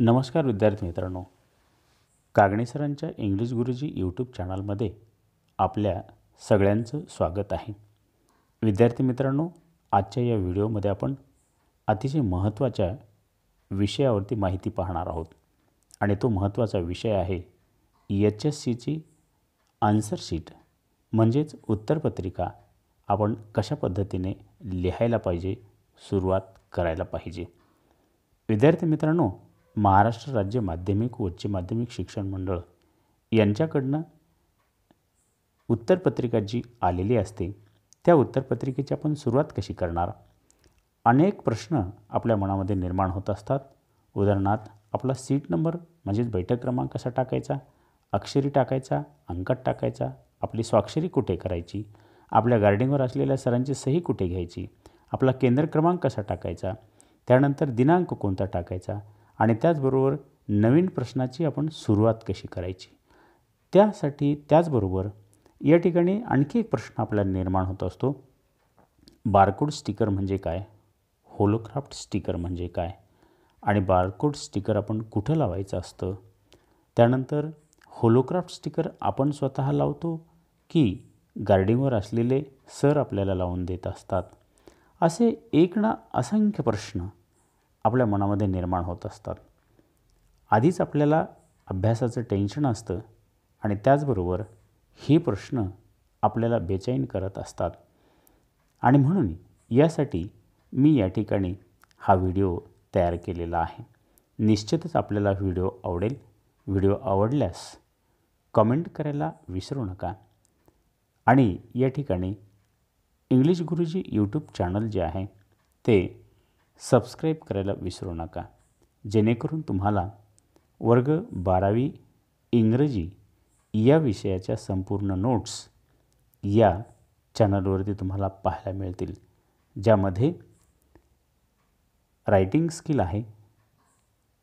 नमस्कार विद्यार्थी मित्रांनो कागणे सरांच्या इंग्लिश गुरुजी यूट्यूब चॅनलमध्ये आपल्या सगळ्यांचं स्वागत आहे विद्यार्थी मित्रांनो आजच्या या व्हिडिओमध्ये आपण अतिशय महत्त्वाच्या विषयावरती माहिती पाहणार आहोत आणि तो महत्त्वाचा विषय आहे एच एस सीची आन्सरशीट म्हणजेच उत्तरपत्रिका आपण कशा पद्धतीने लिहायला पाहिजे सुरुवात करायला पाहिजे विद्यार्थी मित्रांनो महाराष्ट्र राज्य माध्यमिक व उच्च माध्यमिक शिक्षण मंडळ यांच्याकडनं उत्तरपत्रिका जी आलेली असते त्या उत्तरपत्रिकेची आपण सुरुवात कशी करणार अनेक प्रश्न आपल्या मनामध्ये निर्माण होत असतात उदाहरणार्थ आपला सीट नंबर म्हणजेच बैठक क्रमांक कसा टाकायचा अक्षरी टाकायचा अंकात टाकायचा आपली स्वाक्षरी कुठे करायची आपल्या गार्डिंगवर असलेल्या सरांची सही कुठे घ्यायची आपला केंद्र क्रमांक कसा टाकायचा त्यानंतर दिनांक कोणता टाकायचा आणि त्याचबरोबर नवीन प्रश्नाची आपण सुरुवात कशी करायची त्यासाठी त्याचबरोबर या ठिकाणी आणखी एक प्रश्न आपल्याला निर्माण होत असतो बारकोड स्टिकर म्हणजे काय होलोक्राफ्ट स्टिकर म्हणजे काय आणि बारकोड स्टिकर आपण कुठं लावायचं असतं त्यानंतर होलोक्राफ्ट स्टिकर आपण स्वतः लावतो की गार्डिंगवर असलेले सर आपल्याला लावून देत असतात असे एक ना असंख्य प्रश्न आपल्या मनामध्ये निर्माण होत असतात आधीच आपल्याला अभ्यासाचं टेन्शन असतं आणि त्याचबरोबर हे प्रश्न आपल्याला बेचैन करत असतात आणि म्हणून यासाठी मी या ठिकाणी हा व्हिडिओ तयार केलेला आहे निश्चितच आपल्याला व्हिडिओ आवडेल व्हिडिओ आवडल्यास कमेंट करायला विसरू नका आणि या ठिकाणी इंग्लिश गुरुजी यूट्यूब चॅनल जे आहे ते सबस्क्राईब करायला विसरू नका जेणेकरून तुम्हाला वर्ग बारावी इंग्रजी या विषयाच्या संपूर्ण नोट्स या चॅनलवरती तुम्हाला पाहायला मिळतील ज्यामध्ये रायटिंग स्किल आहे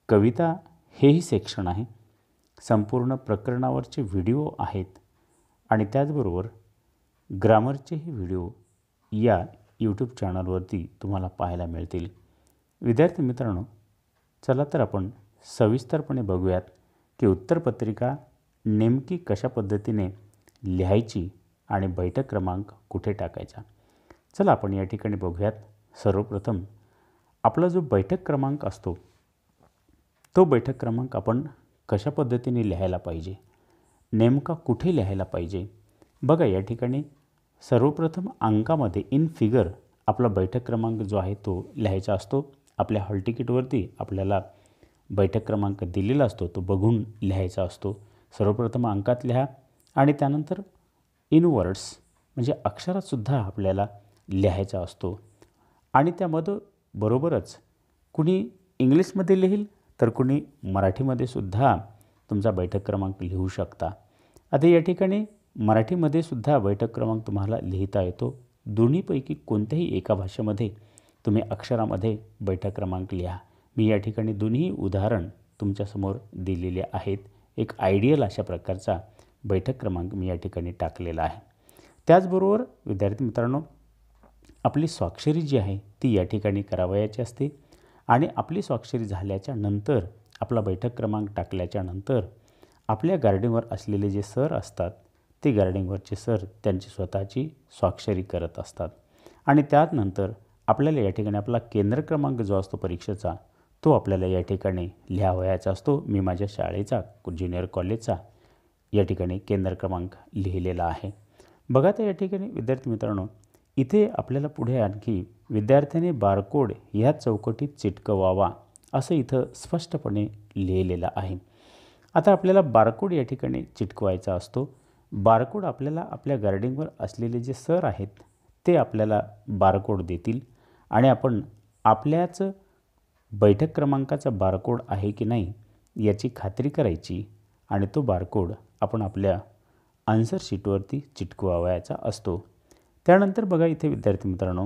कविता हेही सेक्शन आहे संपूर्ण प्रकरणावरचे व्हिडिओ आहेत आणि त्याचबरोबर ग्रामरचेही व्हिडिओ या यूट्यूब चॅनलवरती तुम्हाला पाहायला मिळतील विद्यार्थी मित्रांनो चला तर आपण सविस्तरपणे बघूयात की उत्तरपत्रिका नेमकी कशा पद्धतीने लिहायची आणि बैठक क्रमांक कुठे टाकायचा चला आपण या ठिकाणी बघूयात सर्वप्रथम आपला जो बैठक क्रमांक असतो तो बैठक क्रमांक आपण कशा पद्धतीने लिहायला पाहिजे नेमका कुठे लिहायला पाहिजे बघा या ठिकाणी सर्वप्रथम अंकामध्ये इन फिगर आपला बैठक क्रमांक जो आहे तो लिहायचा असतो आपल्या हॉल तिकीटवरती आपल्याला बैठक क्रमांक दिलेला असतो तो बघून लिहायचा असतो सर्वप्रथम अंकात लिहा आणि त्यानंतर इनवर्ड्स म्हणजे अक्षरातसुद्धा आपल्याला लिहायचा असतो आणि त्यामध्ये बरोबरच कुणी इंग्लिशमध्ये लिहील तर कुणी मराठीमध्ये सुद्धा तुमचा बैठक क्रमांक लिहू शकता आता या ठिकाणी मराठीमध्ये सुद्धा बैठक क्रमांक तुम्हाला लिहिता येतो दोन्हीपैकी कोणत्याही एका भाषेमध्ये तुम्ही अक्षरामध्ये बैठक क्रमांक लिहा मी या ठिकाणी दोन्ही उदाहरण तुमच्यासमोर दिलेले आहेत एक आयडियल अशा प्रकारचा बैठक क्रमांक मी या ठिकाणी टाकलेला आहे त्याचबरोबर विद्यार्थी मित्रांनो आपली स्वाक्षरी जी आहे ती या ठिकाणी करावयाची असते आणि आपली स्वाक्षरी झाल्याच्या नंतर आपला बैठक क्रमांक टाकल्याच्या नंतर आपल्या गार्डिंगवर असलेले जे सर असतात ते गार्डिंगवरचे सर त्यांची स्वतःची स्वाक्षरी करत असतात आणि त्यानंतर आपल्याला या ठिकाणी आपला केंद्र क्रमांक जो असतो परीक्षेचा तो आपल्याला या ठिकाणी लिहावयाचा असतो मी माझ्या शाळेचा ज्युनियर कॉलेजचा या ठिकाणी केंद्र क्रमांक लिहिलेला आहे बघा तर या ठिकाणी विद्यार्थी मित्रांनो इथे आपल्याला पुढे आणखी विद्यार्थ्याने बारकोड ह्या चौकटीत चिटकवावा असं इथं स्पष्टपणे लिहिलेलं आहे आता आपल्याला बारकोड या ठिकाणी चिटकवायचा असतो बारकोड आपल्याला आपल्या गार्डिंगवर असलेले जे सर आहेत ते आपल्याला बारकोड देतील आणि आपण आपल्याच बैठक क्रमांकाचा बारकोड आहे की नाही याची खात्री करायची आणि तो बारकोड आपण आपल्या आन्सर शीटवरती चिटकवावयाचा असतो त्यानंतर बघा इथे विद्यार्थी मित्रांनो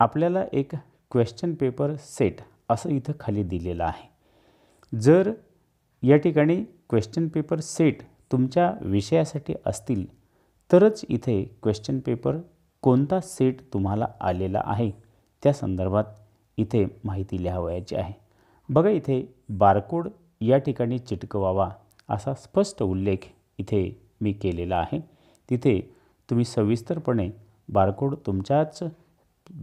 आपल्याला एक क्वेश्चन पेपर सेट असं इथं खाली दिलेलं आहे जर या ठिकाणी क्वेश्चन पेपर सेट तुमच्या विषयासाठी असतील तरच इथे क्वेश्चन पेपर कोणता सेट तुम्हाला आलेला आहे त्या संदर्भात इथे माहिती लिहावयाची आहे बघा इथे बारकोड या ठिकाणी चिटकवावा असा स्पष्ट उल्लेख इथे मी केलेला आहे तिथे तुम्ही सविस्तरपणे बारकोड तुमच्याच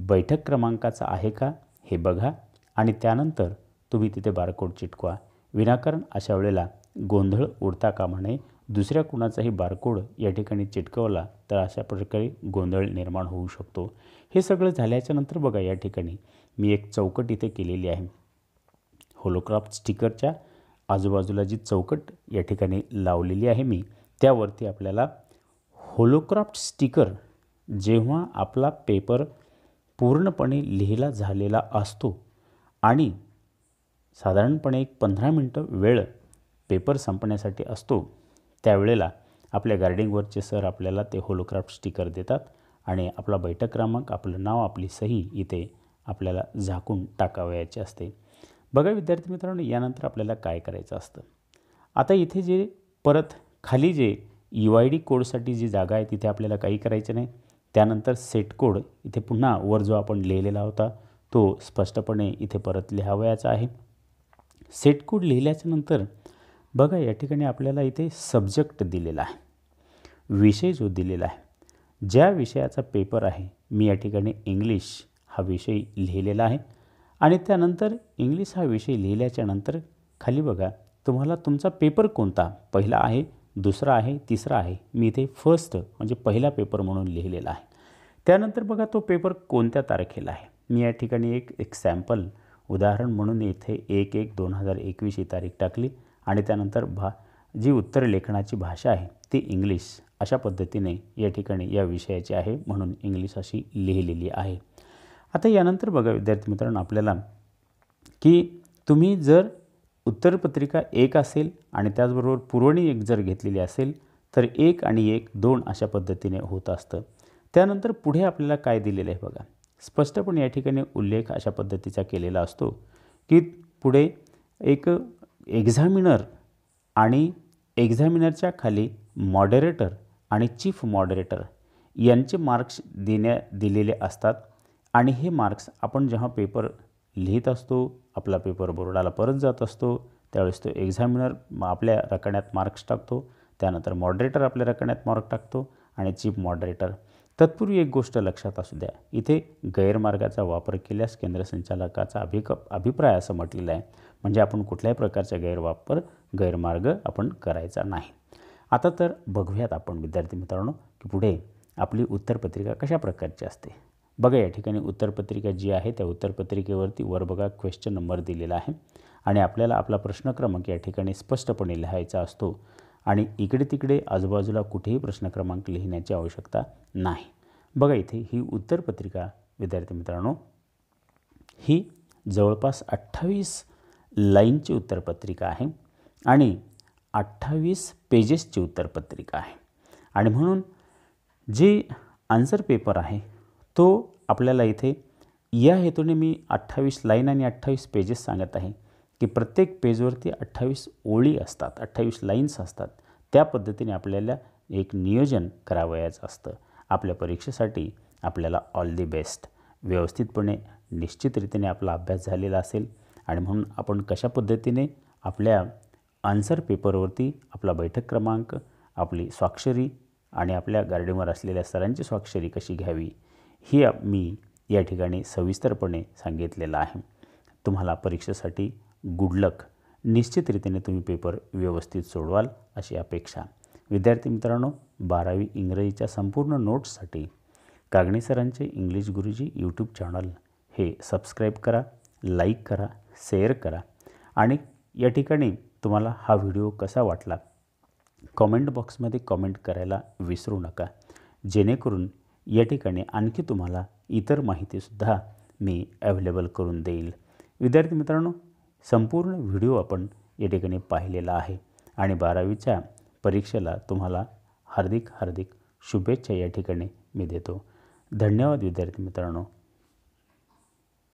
बैठक क्रमांकाचा आहे का हे बघा आणि त्यानंतर तुम्ही तिथे बारकोड चिटकवा विनाकारण अशा वेळेला गोंधळ उडता कामा नये दुसऱ्या कुणाचाही बारकोड या ठिकाणी चिटकवला तर अशा प्रकारे गोंधळ निर्माण होऊ शकतो हे सगळं झाल्याच्या नंतर बघा या ठिकाणी मी एक चौकट इथे केलेली आहे होलोक्राफ्ट स्टिकरच्या आजूबाजूला जी चौकट या ठिकाणी लावलेली आहे मी त्यावरती आपल्याला होलोक्राफ्ट स्टिकर जेव्हा आपला पेपर पूर्णपणे लिहिला झालेला असतो आणि साधारणपणे एक पंधरा मिनटं वेळ पेपर संपण्यासाठी असतो त्यावेळेला आपल्या गार्डिंगवरचे सर आपल्याला ते होलोक्राफ्ट स्टिकर देतात आणि आपला बैठक क्रमांक आपलं नाव आपली सही इथे आपल्याला झाकून टाकावयाचे असते बघा विद्यार्थी मित्रांनो यानंतर आपल्याला काय करायचं असतं आता इथे जे परत खाली जे यू आय डी कोडसाठी जी जागा आहे तिथे आपल्याला काही करायचं नाही त्यानंतर सेट कोड इथे पुन्हा वर जो आपण लिहिलेला होता तो स्पष्टपणे इथे परत लिहावयाचा आहे सेट कोड लिहिल्याच्यानंतर बघा या ठिकाणी आपल्याला इथे सब्जेक्ट दिलेला आहे विषय जो दिलेला आहे ज्या विषयाचा पेपर आहे मी या ठिकाणी इंग्लिश हा विषय लिहिलेला आहे आणि त्यानंतर इंग्लिश हा विषय लिहिल्याच्या नंतर खाली बघा तुम्हाला तुमचा पेपर कोणता पहिला आहे दुसरा आहे तिसरा आहे मी इथे फर्स्ट म्हणजे पहिला पेपर म्हणून लिहिलेला आहे त्यानंतर बघा तो पेपर कोणत्या तारखेला आहे मी या ठिकाणी एक एक्झॅम्पल उदाहरण म्हणून इथे एक एक दोन हजार एकवीस ही तारीख टाकली आणि त्यानंतर भा जी उत्तर लेखनाची भाषा आहे ती इंग्लिश अशा पद्धतीने या ठिकाणी या विषयाची आहे म्हणून इंग्लिश अशी लिहिलेली आहे आता यानंतर बघा विद्यार्थी मित्रांनो आपल्याला की तुम्ही जर उत्तरपत्रिका एक असेल आणि त्याचबरोबर पुरवणी एक जर घेतलेली असेल तर एक आणि एक दोन अशा पद्धतीने होत असतं त्यानंतर पुढे आपल्याला काय दिलेलं आहे बघा स्पष्टपणे या ठिकाणी उल्लेख अशा पद्धतीचा केलेला असतो की पुढे एक एक्झामिनर आणि एक्झामिनरच्या खाली मॉडरेटर आणि चीफ मॉडरेटर यांचे मार्क्स देण्या दिलेले असतात आणि हे मार्क्स आपण जेव्हा पेपर लिहित असतो आपला पेपर बोर्डाला परत जात असतो त्यावेळेस तो एक्झामिनर आपल्या रकण्यात मार्क्स टाकतो त्यानंतर मॉडरेटर आपल्या रकण्यात मार्क टाकतो आणि चीफ मॉडरेटर तत्पूर्वी एक गोष्ट लक्षात असू द्या इथे गैरमार्गाचा वापर केल्यास केंद्र संचालकाचा अभिक अभिप्राय असं म्हटलेलं आहे म्हणजे आपण कुठल्याही प्रकारचा गैरवापर गैरमार्ग आपण करायचा नाही आता तर बघूयात आपण विद्यार्थी मित्रांनो की पुढे आपली उत्तरपत्रिका कशा प्रकारची असते बघा या ठिकाणी उत्तरपत्रिका जी आहे त्या उत्तरपत्रिकेवरती वर बघा क्वेश्चन नंबर दिलेला आहे आणि आपल्याला आपला प्रश्न क्रमांक या ठिकाणी स्पष्टपणे लिहायचा असतो आणि इकडे तिकडे आजूबाजूला कुठेही प्रश्न क्रमांक लिहिण्याची आवश्यकता नाही बघा इथे ही उत्तरपत्रिका विद्यार्थी मित्रांनो ही जवळपास अठ्ठावीस लाईनची उत्तरपत्रिका आहे आणि अठ्ठावीस पेजेसची उत्तरपत्रिका आहे आणि म्हणून जे आन्सर पेपर आहे तो आपल्याला इथे या हेतूने मी अठ्ठावीस लाईन आणि अठ्ठावीस पेजेस सांगत आहे की प्रत्येक पेजवरती अठ्ठावीस ओळी असतात अठ्ठावीस लाईन्स असतात त्या पद्धतीने आपल्याला एक नियोजन करावयाचं असतं आपल्या परीक्षेसाठी आपल्याला ऑल दी बेस्ट व्यवस्थितपणे निश्चित आपला अभ्यास झालेला असेल आणि म्हणून आपण कशा पद्धतीने आपल्या आन्सर पेपरवरती आपला बैठक क्रमांक आपली स्वाक्षरी आणि आपल्या गार्डनवर असलेल्या सरांची स्वाक्षरी कशी घ्यावी ही मी या ठिकाणी सविस्तरपणे सांगितलेलं आहे तुम्हाला परीक्षेसाठी गुडलक निश्चित रीतीने तुम्ही पेपर व्यवस्थित सोडवाल अशी अपेक्षा विद्यार्थी मित्रांनो बारावी इंग्रजीच्या संपूर्ण नोट्ससाठी कागणी सरांचे इंग्लिश गुरुजी यूट्यूब चॅनल हे सबस्क्राईब करा लाईक करा शेअर करा आणि या ठिकाणी तुम्हाला हा व्हिडिओ कसा वाटला कॉमेंट बॉक्समध्ये कॉमेंट करायला विसरू नका जेणेकरून या ठिकाणी आणखी तुम्हाला इतर माहितीसुद्धा मी अवेलेबल करून देईल विद्यार्थी मित्रांनो संपूर्ण व्हिडिओ आपण या ठिकाणी पाहिलेला आहे आणि बारावीच्या परीक्षेला तुम्हाला हार्दिक हार्दिक शुभेच्छा या ठिकाणी मी देतो धन्यवाद विद्यार्थी मित्रांनो